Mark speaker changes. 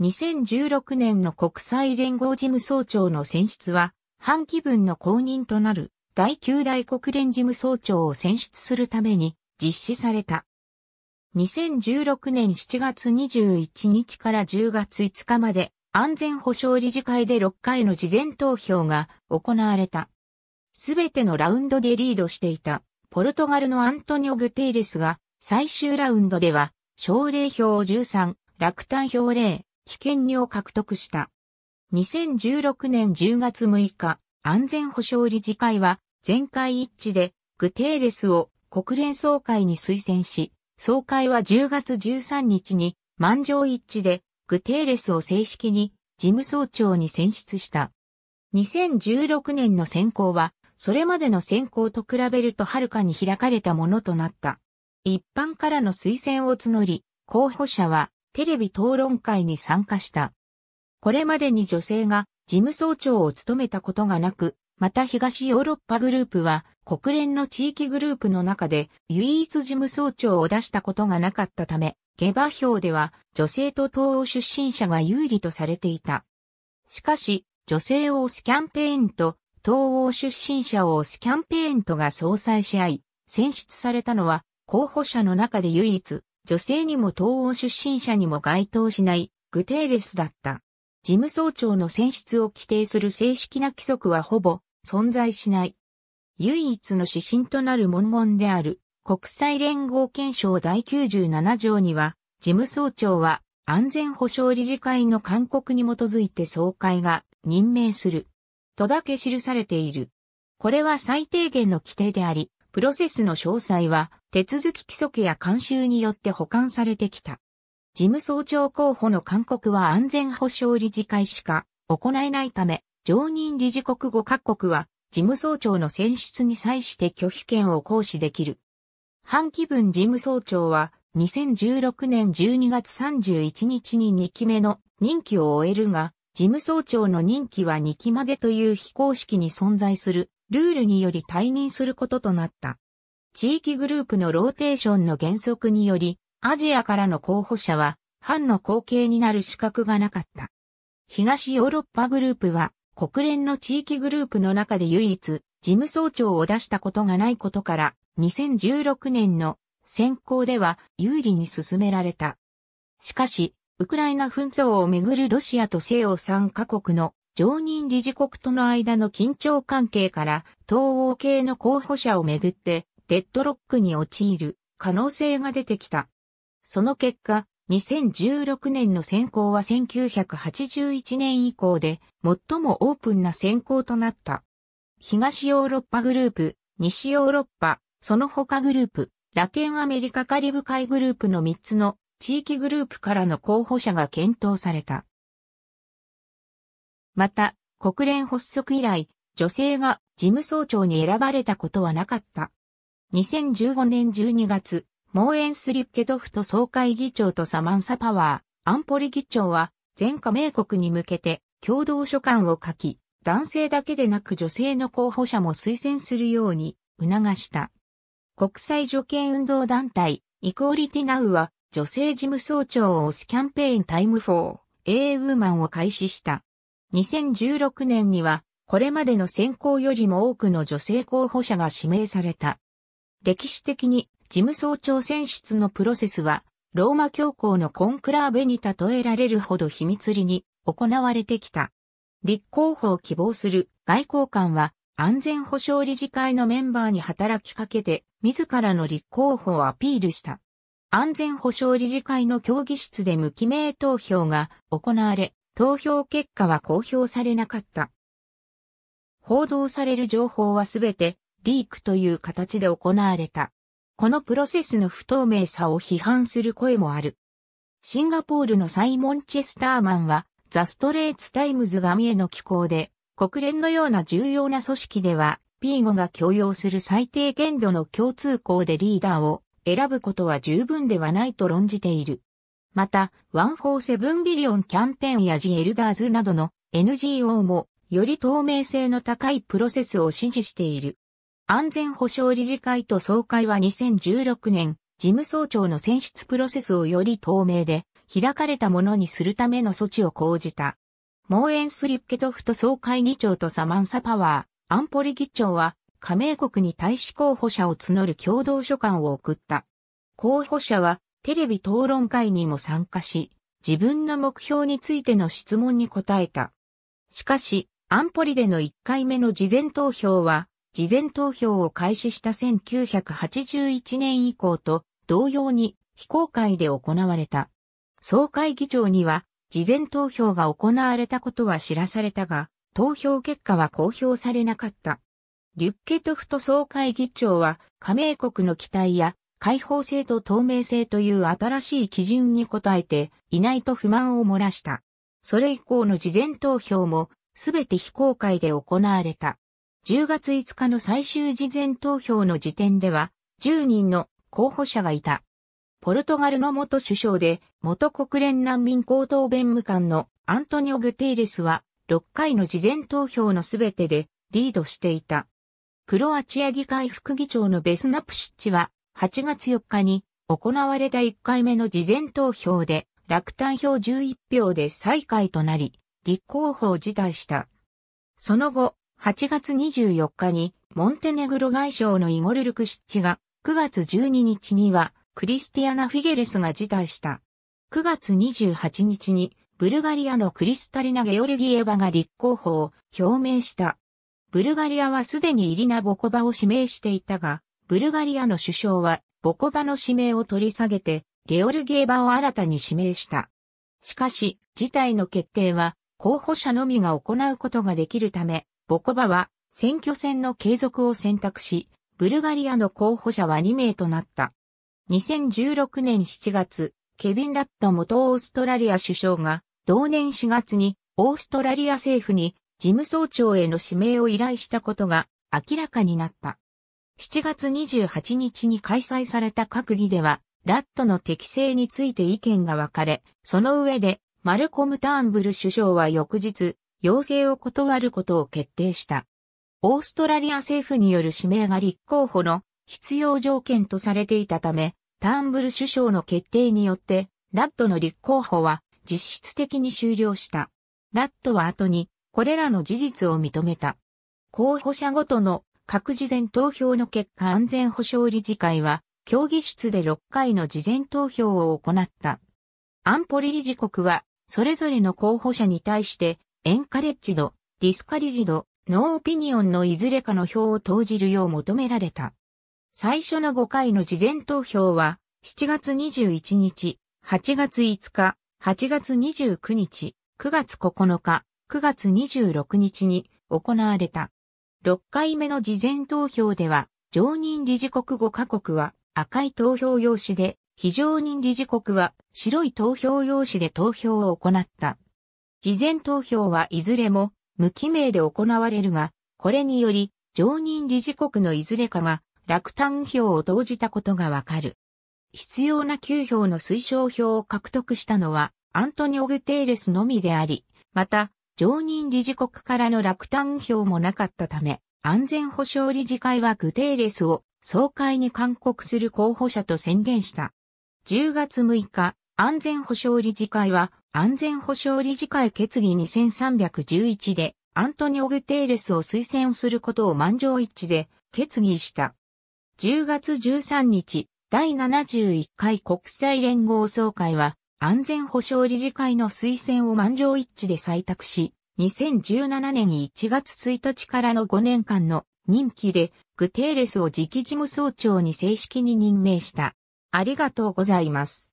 Speaker 1: 2016年の国際連合事務総長の選出は、半期分の公認となる第9代国連事務総長を選出するために実施された。2016年7月21日から10月5日まで安全保障理事会で6回の事前投票が行われた。すべてのラウンドでリードしていたポルトガルのアントニオ・グテイレスが最終ラウンドでは奨励票13、落胆票0、危険にを獲得した。2016年10月6日、安全保障理事会は全会一致でグテーレスを国連総会に推薦し、総会は10月13日に満場一致でグテーレスを正式に事務総長に選出した。2016年の選考は、それまでの選考と比べるとはるかに開かれたものとなった。一般からの推薦を募り、候補者はテレビ討論会に参加した。これまでに女性が事務総長を務めたことがなく、また東ヨーロッパグループは国連の地域グループの中で唯一事務総長を出したことがなかったため、下馬評では女性と東欧出身者が有利とされていた。しかし、女性を押すキャンペーンと東欧出身者を押すキャンペーンとが総裁し合い、選出されたのは候補者の中で唯一女性にも東欧出身者にも該当しないグテーレスだった。事務総長の選出を規定する正式な規則はほぼ存在しない。唯一の指針となる文言である国際連合憲章第97条には、事務総長は安全保障理事会の勧告に基づいて総会が任命する。とだけ記されている。これは最低限の規定であり、プロセスの詳細は手続き規則や慣習によって保管されてきた。事務総長候補の勧告は安全保障理事会しか行えないため、常任理事国5カ国は事務総長の選出に際して拒否権を行使できる。半期分事務総長は2016年12月31日に2期目の任期を終えるが、事務総長の任期は2期までという非公式に存在するルールにより退任することとなった。地域グループのローテーションの原則により、アジアからの候補者は、反の後継になる資格がなかった。東ヨーロッパグループは、国連の地域グループの中で唯一、事務総長を出したことがないことから、2016年の選考では有利に進められた。しかし、ウクライナ紛争をめぐるロシアと西欧3カ国の常任理事国との間の緊張関係から東欧系の候補者をめぐってデッドロックに陥る可能性が出てきた。その結果、2016年の選考は1981年以降で最もオープンな選考となった。東ヨーロッパグループ、西ヨーロッパ、その他グループ、ラテンアメリカカリブ海グループの3つの地域グループからの候補者が検討された。また、国連発足以来、女性が事務総長に選ばれたことはなかった。2015年12月、モーエンスリッケドフト総会議長とサマンサパワー、安保理議長は、全加盟国に向けて共同書簡を書き、男性だけでなく女性の候補者も推薦するように促した。国際助権運動団体、イクオリティナウは、女性事務総長を推すキャンペーンタイム4、A ウーマンを開始した。2016年には、これまでの選考よりも多くの女性候補者が指名された。歴史的に事務総長選出のプロセスは、ローマ教皇のコンクラーベに例えられるほど秘密裏に行われてきた。立候補を希望する外交官は安全保障理事会のメンバーに働きかけて自らの立候補をアピールした。安全保障理事会の協議室で無記名投票が行われ、投票結果は公表されなかった。報道される情報はすべてリークという形で行われた。このプロセスの不透明さを批判する声もある。シンガポールのサイモン・チェスターマンは、ザ・ストレーツ・タイムズが見への寄稿で、国連のような重要な組織では、P5 が強要する最低限度の共通項でリーダーを選ぶことは十分ではないと論じている。また、ワンーセブンビリオンキャンペーンやジエルダーズなどの NGO も、より透明性の高いプロセスを支持している。安全保障理事会と総会は2016年、事務総長の選出プロセスをより透明で、開かれたものにするための措置を講じた。モーエンス・リッケトフト総会議長とサマンサ・パワー、アンポリ議長は、加盟国に対し候補者を募る共同書簡を送った。候補者はテレビ討論会にも参加し、自分の目標についての質問に答えた。しかし、安保理での1回目の事前投票は、事前投票を開始した1981年以降と同様に非公開で行われた。総会議長には、事前投票が行われたことは知らされたが、投票結果は公表されなかった。リュッケトフト総会議長は、加盟国の期待や開放性と透明性という新しい基準に応えていないと不満を漏らした。それ以降の事前投票もすべて非公開で行われた。10月5日の最終事前投票の時点では10人の候補者がいた。ポルトガルの元首相で元国連難民高等弁務官のアントニオ・グテイレスは6回の事前投票のすべてでリードしていた。クロアチア議会副議長のベスナプシッチは8月4日に行われた1回目の事前投票で落胆票11票で最下位となり、立候補を辞退した。その後、8月24日にモンテネグロ外相のイゴル・ルクシッチが、9月12日にはクリスティアナ・フィゲレスが辞退した。9月28日にブルガリアのクリスタリナ・ゲオルギエバが立候補を表明した。ブルガリアはすでにイリナ・ボコバを指名していたが、ブルガリアの首相は、ボコバの指名を取り下げて、ゲオルゲーバを新たに指名した。しかし、事態の決定は、候補者のみが行うことができるため、ボコバは、選挙戦の継続を選択し、ブルガリアの候補者は2名となった。2016年7月、ケビン・ラット元オーストラリア首相が、同年4月に、オーストラリア政府に、事務総長への指名を依頼したことが明らかになった。7月28日に開催された閣議では、ラットの適正について意見が分かれ、その上で、マルコム・ターンブル首相は翌日、要請を断ることを決定した。オーストラリア政府による指名が立候補の必要条件とされていたため、ターンブル首相の決定によって、ラットの立候補は実質的に終了した。ラットは後に、これらの事実を認めた。候補者ごとの各事前投票の結果安全保障理事会は、協議室で6回の事前投票を行った。安保理理事国は、それぞれの候補者に対して、エンカレッジド、ディスカリジド、ノーオピニオンのいずれかの票を投じるよう求められた。最初の5回の事前投票は、7月21日、8月5日、8月29日、9月9日、9月26日に行われた。6回目の事前投票では、常任理事国5カ国は赤い投票用紙で、非常任理事国は白い投票用紙で投票を行った。事前投票はいずれも無記名で行われるが、これにより常任理事国のいずれかが落胆票を投じたことがわかる。必要な9票の推奨票を獲得したのはアントニオ・グテーレスのみであり、また常任理事国からの落胆票もなかったため、安全保障理事会はグテーレスを総会に勧告する候補者と宣言した。10月6日、安全保障理事会は安全保障理事会決議2311でアントニオ・グテーレスを推薦することを満場一致で決議した。10月13日、第71回国際連合総会は安全保障理事会の推薦を満場一致で採択し、2017年1月1日からの5年間の任期でグテーレスを次期事務総長に正式に任命した。ありがとうございます。